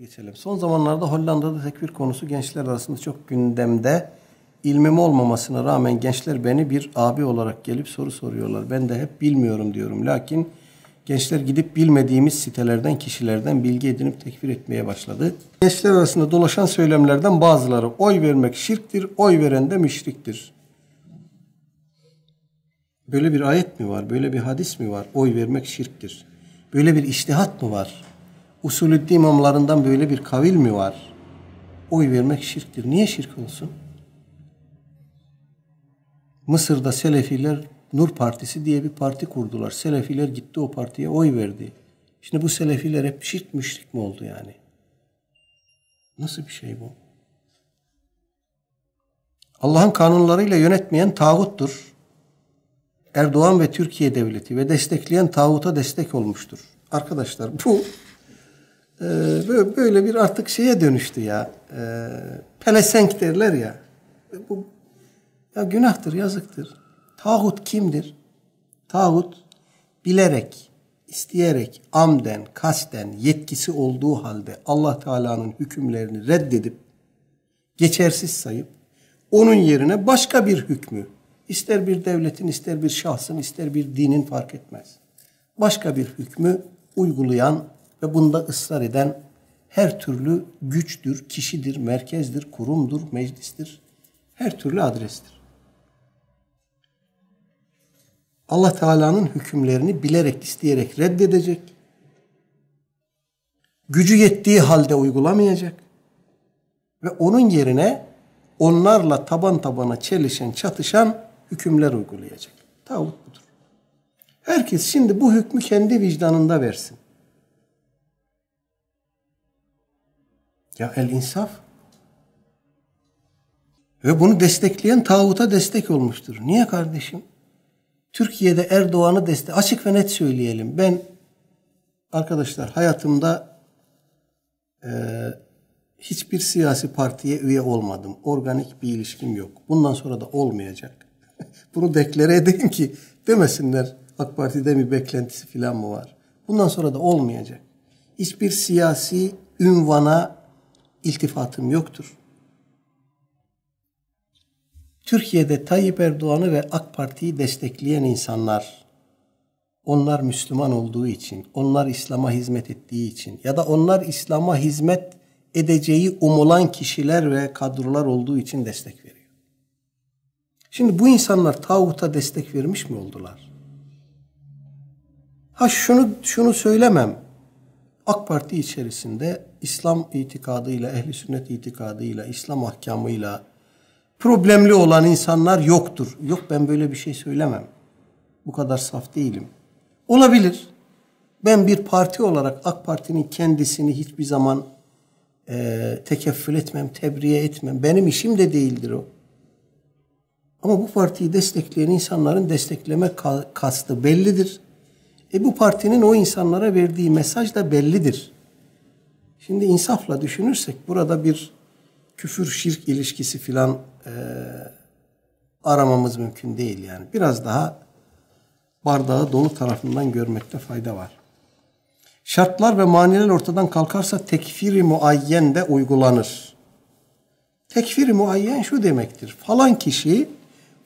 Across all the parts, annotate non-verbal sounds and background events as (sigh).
Geçelim. Son zamanlarda Hollanda'da tekfir konusu gençler arasında çok gündemde. İlmim olmamasına rağmen gençler beni bir abi olarak gelip soru soruyorlar. Ben de hep bilmiyorum diyorum. Lakin gençler gidip bilmediğimiz sitelerden, kişilerden bilgi edinip tekfir etmeye başladı. Gençler arasında dolaşan söylemlerden bazıları oy vermek şirktir, oy veren de müşriktir. Böyle bir ayet mi var? Böyle bir hadis mi var? Oy vermek şirktir. Böyle bir iştihat mı var? usulüddin imamlarından böyle bir kavil mi var? Oy vermek şirktir. Niye şirk olsun? Mısır'da Selefiler Nur Partisi diye bir parti kurdular. Selefiler gitti o partiye oy verdi. Şimdi bu Selefiler hep şirk müşrik mi oldu yani? Nasıl bir şey bu? Allah'ın kanunlarıyla yönetmeyen tağuttur. Erdoğan ve Türkiye devleti ve destekleyen tağuta destek olmuştur. Arkadaşlar bu ee, böyle bir artık şeye dönüştü ya. Ee, pelesenk derler ya. Bu ya günahtır, yazıktır. Tağut kimdir? Tağut bilerek, isteyerek, amden, kasten, yetkisi olduğu halde Allah Teala'nın hükümlerini reddedip geçersiz sayıp onun yerine başka bir hükmü ister bir devletin, ister bir şahsın, ister bir dinin fark etmez. Başka bir hükmü uygulayan ve bunda ısrar eden her türlü güçtür, kişidir, merkezdir, kurumdur, meclistir. Her türlü adrestir. Allah Teala'nın hükümlerini bilerek, isteyerek reddedecek. Gücü yettiği halde uygulamayacak. Ve onun yerine onlarla taban tabana çelişen, çatışan hükümler uygulayacak. Tağut budur. Herkes şimdi bu hükmü kendi vicdanında versin. Ya el insaf. Ve bunu destekleyen tağuta destek olmuştur. Niye kardeşim? Türkiye'de Erdoğan'ı destek açık ve net söyleyelim. Ben arkadaşlar hayatımda e, hiçbir siyasi partiye üye olmadım. Organik bir ilişkim yok. Bundan sonra da olmayacak. (laughs) Bunu deklere edeyim ki demesinler AK Parti'de bir beklentisi falan mı var? Bundan sonra da olmayacak. Hiçbir siyasi ünvana iltifatım yoktur. Türkiye'de Tayyip Erdoğan'ı ve AK Parti'yi destekleyen insanlar, onlar Müslüman olduğu için, onlar İslam'a hizmet ettiği için ya da onlar İslam'a hizmet edeceği umulan kişiler ve kadrolar olduğu için destek veriyor. Şimdi bu insanlar tağuta destek vermiş mi oldular? Ha şunu şunu söylemem. AK Parti içerisinde İslam itikadıyla, ehli sünnet itikadıyla, İslam ahkamıyla problemli olan insanlar yoktur. Yok ben böyle bir şey söylemem. Bu kadar saf değilim. Olabilir. Ben bir parti olarak AK Parti'nin kendisini hiçbir zaman e, tekeffül etmem, tebriye etmem. Benim işim de değildir o. Ama bu partiyi destekleyen insanların destekleme kastı bellidir. E bu partinin o insanlara verdiği mesaj da bellidir. Şimdi insafla düşünürsek burada bir küfür şirk ilişkisi filan e, aramamız mümkün değil yani. Biraz daha bardağı dolu tarafından görmekte fayda var. Şartlar ve maniler ortadan kalkarsa tekfiri muayyen de uygulanır. Tekfiri muayyen şu demektir. Falan kişi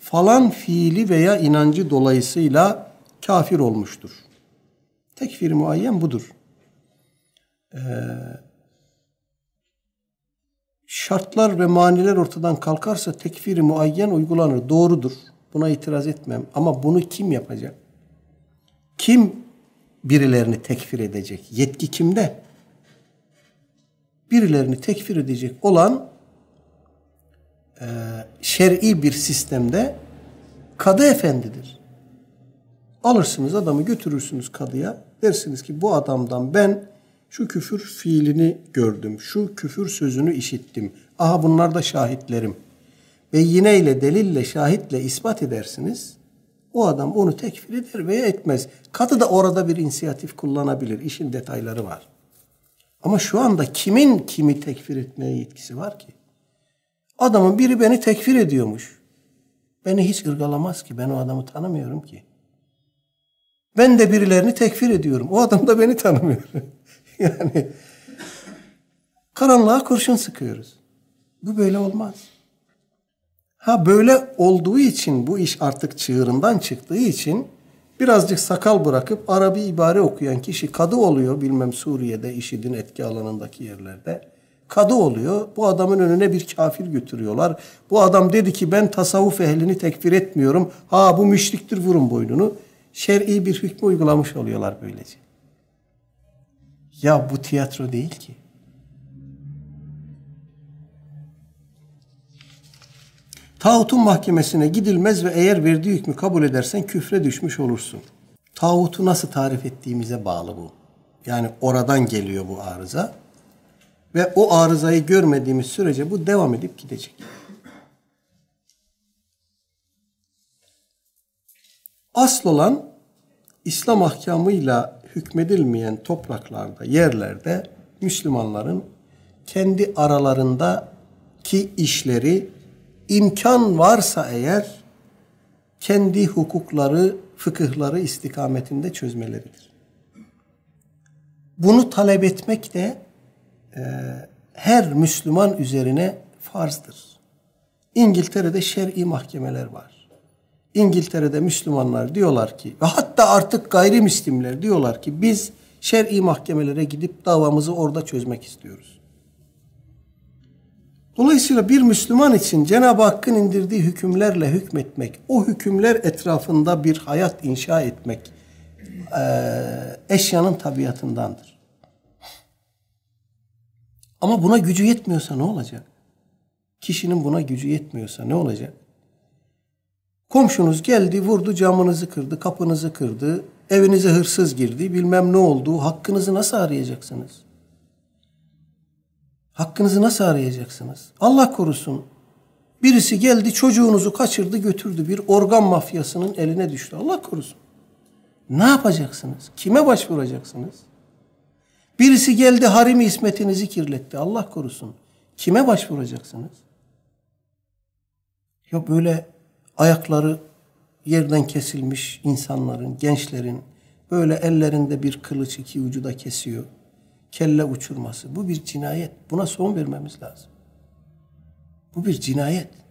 falan fiili veya inancı dolayısıyla kafir olmuştur. Tekfir muayyen budur. Ee, şartlar ve maniler ortadan kalkarsa tekfir muayyen uygulanır. Doğrudur. Buna itiraz etmem. Ama bunu kim yapacak? Kim birilerini tekfir edecek? Yetki kimde? Birilerini tekfir edecek olan e, şer'i bir sistemde kadı efendidir. Alırsınız adamı götürürsünüz kadıya. Dersiniz ki bu adamdan ben şu küfür fiilini gördüm, şu küfür sözünü işittim. Aha bunlar da şahitlerim. Ve yineyle, delille, şahitle ispat edersiniz. O adam onu tekfir eder veya etmez. Katı da orada bir inisiyatif kullanabilir. İşin detayları var. Ama şu anda kimin kimi tekfir etmeye yetkisi var ki? Adamın biri beni tekfir ediyormuş. Beni hiç ırgalamaz ki. Ben o adamı tanımıyorum ki. Ben de birilerini tekfir ediyorum. O adam da beni tanımıyor. (laughs) yani karanlığa kurşun sıkıyoruz. Bu böyle olmaz. Ha böyle olduğu için bu iş artık çığırından çıktığı için birazcık sakal bırakıp Arabi ibare okuyan kişi kadı oluyor bilmem Suriye'de işidin etki alanındaki yerlerde. Kadı oluyor. Bu adamın önüne bir kafir götürüyorlar. Bu adam dedi ki ben tasavvuf ehlini tekfir etmiyorum. Ha bu müşriktir vurun boynunu şer'i bir hükmü uygulamış oluyorlar böylece. Ya bu tiyatro değil ki. Tağutun mahkemesine gidilmez ve eğer verdiği hükmü kabul edersen küfre düşmüş olursun. Tağutu nasıl tarif ettiğimize bağlı bu. Yani oradan geliyor bu arıza. Ve o arızayı görmediğimiz sürece bu devam edip gidecek. Asıl olan İslam ahkamıyla hükmedilmeyen topraklarda, yerlerde Müslümanların kendi aralarında ki işleri imkan varsa eğer kendi hukukları, fıkıhları istikametinde çözmeleridir. Bunu talep etmek de e, her Müslüman üzerine farzdır. İngiltere'de şer'i mahkemeler var. İngiltere'de Müslümanlar diyorlar ki ve hatta artık gayrimüslimler diyorlar ki biz şer'i mahkemelere gidip davamızı orada çözmek istiyoruz. Dolayısıyla bir Müslüman için Cenab-ı Hakk'ın indirdiği hükümlerle hükmetmek, o hükümler etrafında bir hayat inşa etmek e, eşyanın tabiatındandır. Ama buna gücü yetmiyorsa ne olacak? Kişinin buna gücü yetmiyorsa ne olacak? Komşunuz geldi, vurdu, camınızı kırdı, kapınızı kırdı, evinize hırsız girdi, bilmem ne oldu. Hakkınızı nasıl arayacaksınız? Hakkınızı nasıl arayacaksınız? Allah korusun. Birisi geldi, çocuğunuzu kaçırdı, götürdü. Bir organ mafyasının eline düştü. Allah korusun. Ne yapacaksınız? Kime başvuracaksınız? Birisi geldi, harimi ismetinizi kirletti. Allah korusun. Kime başvuracaksınız? Yok böyle ayakları yerden kesilmiş insanların, gençlerin böyle ellerinde bir kılıç iki ucu da kesiyor. Kelle uçurması. Bu bir cinayet. Buna son vermemiz lazım. Bu bir cinayet.